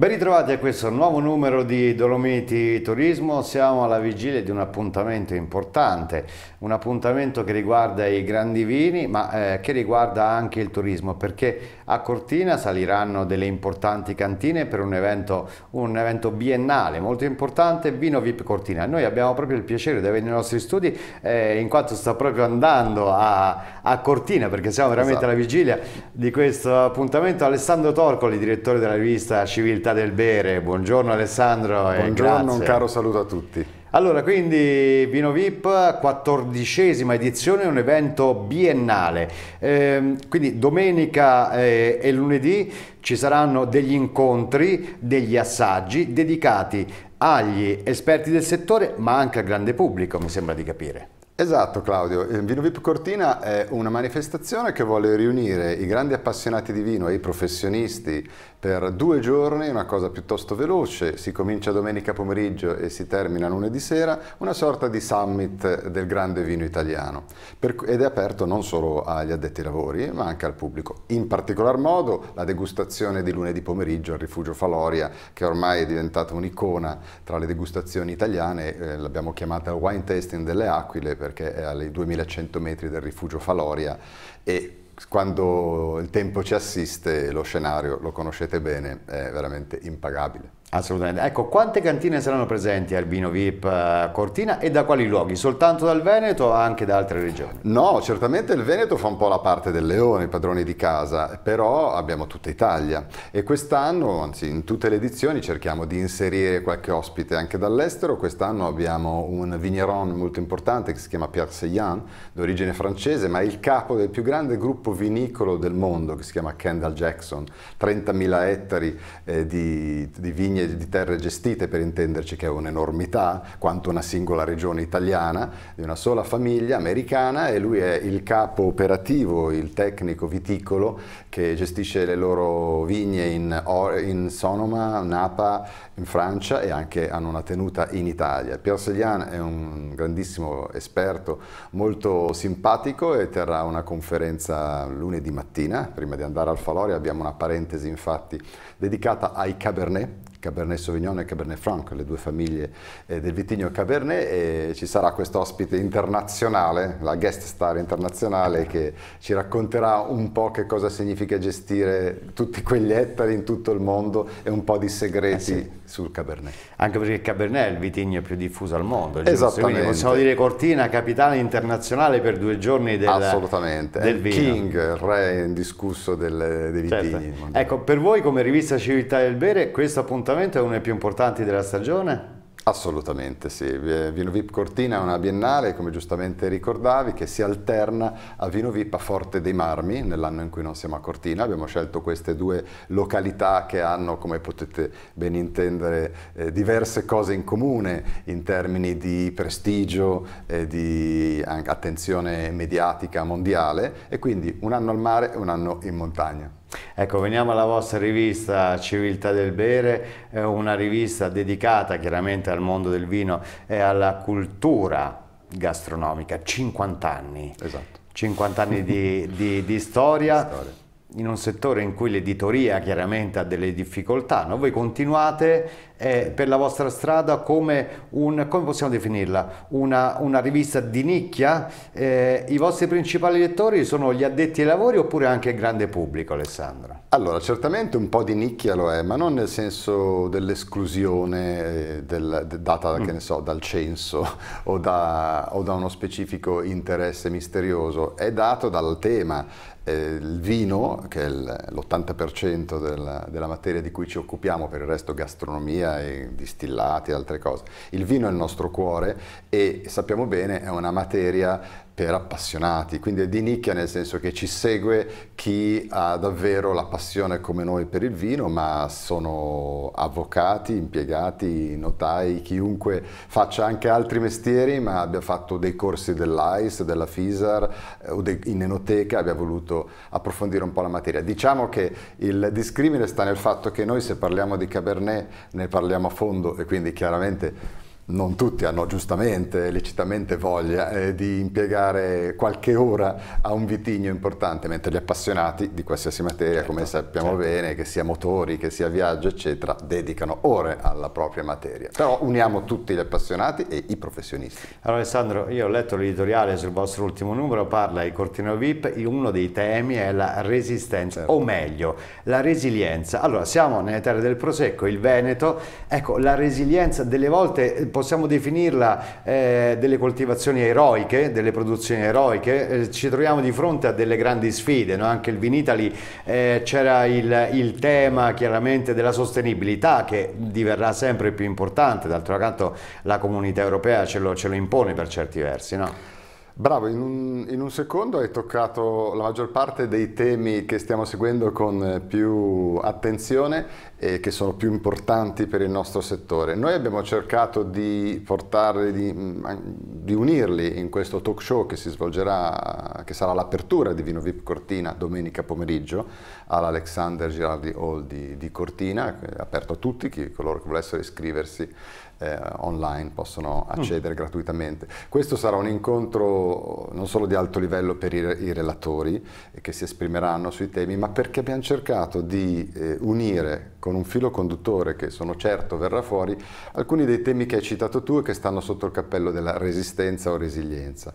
Ben ritrovati a questo nuovo numero di Dolomiti Turismo, siamo alla vigilia di un appuntamento importante, un appuntamento che riguarda i grandi vini ma eh, che riguarda anche il turismo perché a Cortina saliranno delle importanti cantine per un evento, un evento biennale molto importante, Vino VIP Cortina. Noi abbiamo proprio il piacere di avere nei nostri studi eh, in quanto sta proprio andando a, a Cortina perché siamo veramente esatto. alla vigilia di questo appuntamento. Alessandro Torcoli, direttore della rivista Civiltà città del bere. Buongiorno Alessandro Buongiorno, un caro saluto a tutti. Allora, quindi Vino VIP, quattordicesima edizione, un evento biennale. Eh, quindi domenica eh, e lunedì ci saranno degli incontri, degli assaggi dedicati agli esperti del settore, ma anche al grande pubblico, mi sembra di capire. Esatto Claudio, Vino VIP Cortina è una manifestazione che vuole riunire i grandi appassionati di vino e i professionisti per due giorni, una cosa piuttosto veloce, si comincia domenica pomeriggio e si termina lunedì sera, una sorta di summit del grande vino italiano per, ed è aperto non solo agli addetti ai lavori ma anche al pubblico. In particolar modo la degustazione di lunedì pomeriggio al Rifugio Faloria che ormai è diventata un'icona tra le degustazioni italiane, eh, l'abbiamo chiamata Wine Tasting delle Aquile perché è alle 2100 metri del Rifugio Faloria e quando il tempo ci assiste, lo scenario, lo conoscete bene, è veramente impagabile. Assolutamente. Ecco, quante cantine saranno presenti al Vino VIP eh, Cortina e da quali luoghi? Soltanto dal Veneto o anche da altre regioni? No, certamente il Veneto fa un po' la parte del leone, i padroni di casa, però abbiamo tutta Italia e quest'anno, anzi in tutte le edizioni, cerchiamo di inserire qualche ospite anche dall'estero. Quest'anno abbiamo un vigneron molto importante che si chiama Pierre Seyan, d'origine francese, ma è il capo del più grande gruppo vinicolo del mondo che si chiama Kendall Jackson, 30.000 ettari eh, di, di vigni lignee di terre gestite, per intenderci che è un'enormità, quanto una singola regione italiana, di una sola famiglia americana e lui è il capo operativo, il tecnico viticolo che gestisce le loro vigne in, in Sonoma, Napa, in Francia e anche hanno una tenuta in Italia. Pierre Seguian è un grandissimo esperto, molto simpatico e terrà una conferenza lunedì mattina, prima di andare al Faloria abbiamo una parentesi infatti dedicata ai Cabernet, Cabernet Sauvignon e Cabernet Franc, le due famiglie eh, del vitigno Cabernet e ci sarà questo ospite internazionale, la guest star internazionale che ci racconterà un po' che cosa significa gestire tutti quegli ettari in tutto il mondo e un po' di segreti eh sì. sul Cabernet. Anche perché il Cabernet è il vitigno più diffuso al mondo, Esattamente. quindi possiamo dire Cortina, capitale internazionale per due giorni del, Assolutamente. del vino. King, il re indiscusso del, dei vitigni. Certo. Ecco, per voi come rivista Civiltà del Bere questo appunto L'appuntamento è uno dei più importanti della stagione? Assolutamente sì, Vino VIP Cortina è una biennale, come giustamente ricordavi, che si alterna a Vino VIP a Forte dei Marmi, nell'anno in cui non siamo a Cortina, abbiamo scelto queste due località che hanno, come potete ben intendere, eh, diverse cose in comune in termini di prestigio, e di attenzione mediatica mondiale e quindi un anno al mare e un anno in montagna. Ecco, veniamo alla vostra rivista Civiltà del Bere, una rivista dedicata chiaramente al mondo del vino e alla cultura gastronomica, 50 anni. Esatto. 50 anni di, di, di storia. Di storia in un settore in cui l'editoria chiaramente ha delle difficoltà, no? voi continuate eh, per la vostra strada come, un, come possiamo definirla, una, una rivista di nicchia, eh, i vostri principali lettori sono gli addetti ai lavori oppure anche il grande pubblico Alessandro? Allora certamente un po' di nicchia lo è, ma non nel senso dell'esclusione eh, del, de, data mm. so, dal censo o da, o da uno specifico interesse misterioso, è dato dal tema, eh, il vino, che è l'80% della, della, materia di cui ci occupiamo, per il resto gastronomia e distillati e altre cose, il vino è il nostro cuore e sappiamo bene è una materia per appassionati, quindi è di nicchia nel senso che ci segue chi ha davvero la passione come noi per il vino, ma sono avvocati, impiegati, notai, chiunque faccia anche altri mestieri, ma abbia fatto dei corsi dell'ICE, della FISAR eh, o in enoteca, abbia voluto approfondire un po' la materia. Diciamo che il discrimine sta nel fatto che noi se parliamo di Cabernet ne parliamo a fondo e quindi chiaramente non tutti hanno giustamente, lecitamente voglia eh, di impiegare qualche ora a un vitigno importante, mentre gli appassionati di qualsiasi materia, certo, come sappiamo certo. bene, che sia motori, che sia viaggio, eccetera, dedicano ore alla propria materia. Però uniamo tutti gli appassionati e i professionisti. Allora Alessandro, io ho letto l'editoriale sul vostro ultimo numero, parla di Cortino VIP, uno dei temi è la resistenza, certo. o meglio, la resilienza. Allora, siamo nelle terre del Prosecco, il Veneto, ecco, la resilienza delle volte possiamo definirla eh, delle coltivazioni eroiche, delle produzioni eroiche, eh, ci troviamo di fronte a delle grandi sfide, no? anche il Vinitali eh, c'era il, il, tema chiaramente della sostenibilità che diverrà sempre più importante, d'altro canto la comunità europea ce lo, ce lo impone per certi versi. No? Bravo, in un, in un, secondo hai toccato la maggior parte dei temi che stiamo seguendo con eh, più attenzione e che sono più importanti per il nostro settore. Noi abbiamo cercato di portarli, di, mm, di unirli in questo talk show che si svolgerà, che sarà l'apertura di Vino VIP Cortina domenica pomeriggio all'Alexander Girardi Hall di, di Cortina, aperto a tutti, chi, coloro che volessero iscriversi eh, online possono mm. accedere mm. gratuitamente. Questo sarà un incontro non solo di alto livello per i, i relatori eh, che si esprimeranno sui temi, ma perché abbiamo cercato di eh, unire con un filo conduttore che sono certo verrà fuori alcuni dei temi che hai citato tu e che stanno sotto il cappello della resistenza o resilienza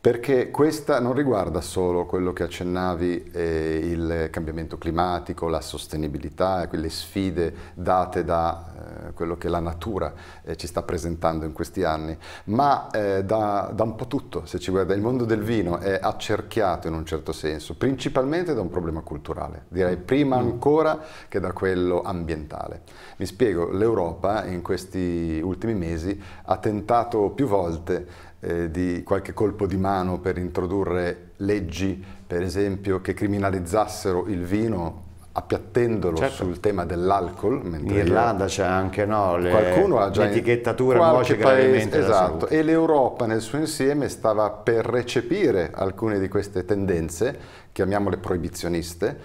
perché questa non riguarda solo quello che accennavi, eh, il cambiamento climatico, la sostenibilità, eh, quelle sfide date da eh, quello che la natura eh, ci sta presentando in questi anni, ma eh, da, da, un po' tutto, se ci guarda. Il mondo del vino è accerchiato in un certo senso, principalmente da un problema culturale, direi mm. prima mm. ancora che da quello ambientale. Mi spiego, l'Europa in questi ultimi mesi ha tentato più volte eh, di qualche colpo di mano per introdurre leggi, per esempio, che criminalizzassero il vino appiattendolo certo. sul tema dell'alcol. In Irlanda c'è anche no, le, qualcuno ha già l'etichettatura nuoce paese, Esatto, e l'Europa nel suo insieme stava per recepire alcune di queste tendenze, chiamiamole proibizioniste,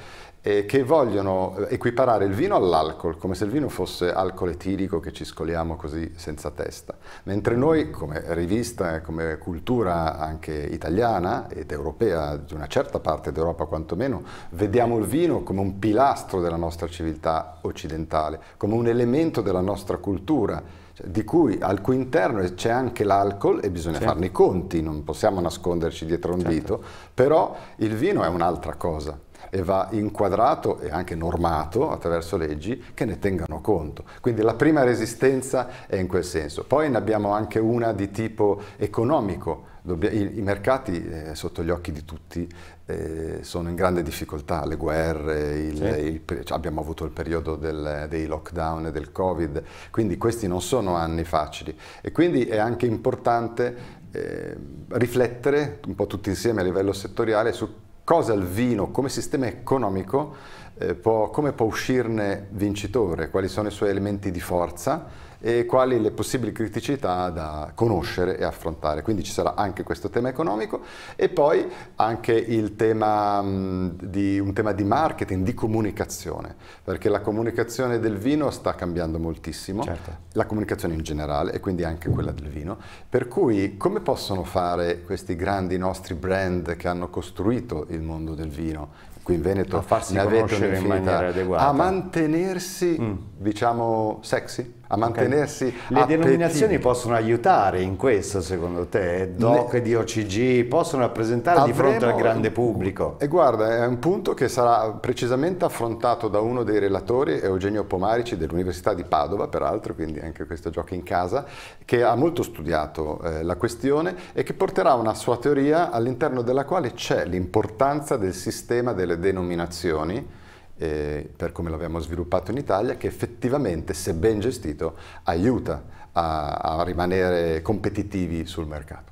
eh, che vogliono eh, equiparare il vino all'alcol, come se il vino fosse alcol etilico che ci scoliamo così senza testa. Mentre noi, come rivista, eh, come cultura anche italiana ed europea, di una certa parte d'Europa quantomeno, vediamo il vino come un pilastro della nostra civiltà occidentale, come un elemento della nostra cultura cioè, di cui al cui interno c'è anche l'alcol e bisogna certo. farne i conti, non possiamo nasconderci dietro un certo. dito, però il vino è un'altra cosa e va inquadrato e anche normato attraverso leggi che ne tengano conto. Quindi la prima resistenza è in quel senso. Poi ne abbiamo anche una di tipo economico. I, mercati eh, sotto gli occhi di tutti eh, sono in grande difficoltà, le guerre, il, sì. il, cioè abbiamo avuto il periodo del, dei lockdown e del covid, quindi questi non sono anni facili e quindi è anche importante eh, riflettere un po' tutti insieme a livello settoriale su cosa il vino come sistema economico eh, può, come può uscirne vincitore, quali sono i suoi elementi di forza e quali le possibili criticità da conoscere e affrontare. Quindi ci sarà anche questo tema economico e poi anche il tema mm, di, un tema di marketing, di comunicazione, perché la comunicazione del vino sta cambiando moltissimo, certo. la comunicazione in generale e quindi anche quella del vino, per cui come possono fare questi grandi nostri brand che hanno costruito il mondo del vino qui in Veneto a farsi conoscere in maniera adeguata a mantenersi mm. diciamo sexy a mantenersi okay. Le denominazioni possono aiutare in questo, secondo te? DOC, ne... DOCG, possono rappresentare Avremo... di fronte al grande pubblico? E guarda, è un punto che sarà precisamente affrontato da uno dei relatori, Eugenio Pomarici, dell'Università di Padova, peraltro, quindi anche questo gioca in casa, che ha molto studiato eh, la questione e che porterà una sua teoria all'interno della quale c'è l'importanza del sistema delle denominazioni eh, per come l'abbiamo sviluppato in Italia, che effettivamente, se ben gestito, aiuta a, a rimanere competitivi sul mercato.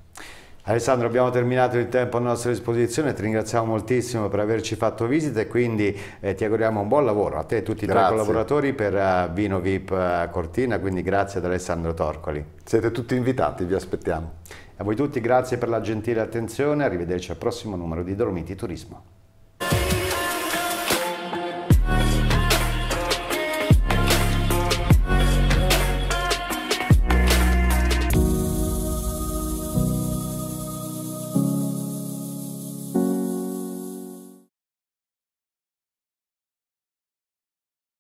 Alessandro, abbiamo terminato il tempo a nostra disposizione, ti ringraziamo moltissimo per averci fatto visita e quindi eh, ti auguriamo un buon lavoro a te e tutti grazie. i tuoi collaboratori per uh, Vino VIP uh, eh, Cortina, quindi grazie ad Alessandro Torcoli. Siete tutti invitati, vi aspettiamo. A voi tutti grazie per la gentile attenzione, arrivederci al prossimo numero di Dormiti Turismo.